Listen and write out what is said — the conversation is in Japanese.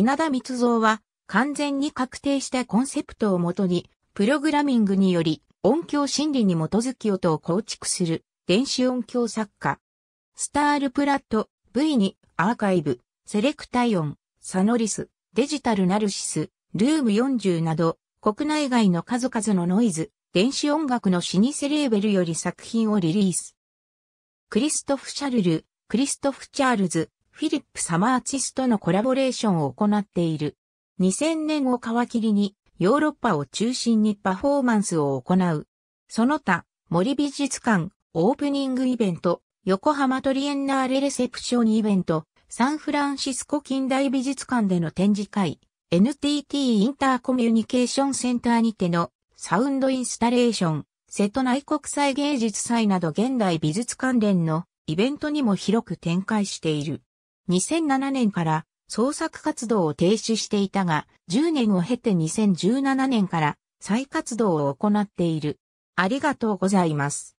稲田光造は完全に確定したコンセプトをもとに、プログラミングにより音響心理に基づき音を構築する電子音響作家。スタールプラット、V2、アーカイブ、セレクタイオン、サノリス、デジタルナルシス、ルーム40など、国内外の数々のノイズ、電子音楽の老舗レーベルより作品をリリース。クリストフ・シャルル、クリストフ・チャールズ、フィリップ・サマーチスとのコラボレーションを行っている。2000年を皮切りにヨーロッパを中心にパフォーマンスを行う。その他、森美術館、オープニングイベント、横浜トリエンナーレレセプションイベント、サンフランシスコ近代美術館での展示会、NTT インターコミュニケーションセンターにてのサウンドインスタレーション、瀬戸内国際芸術祭など現代美術関連のイベントにも広く展開している。2007年から創作活動を停止していたが、10年を経て2017年から再活動を行っている。ありがとうございます。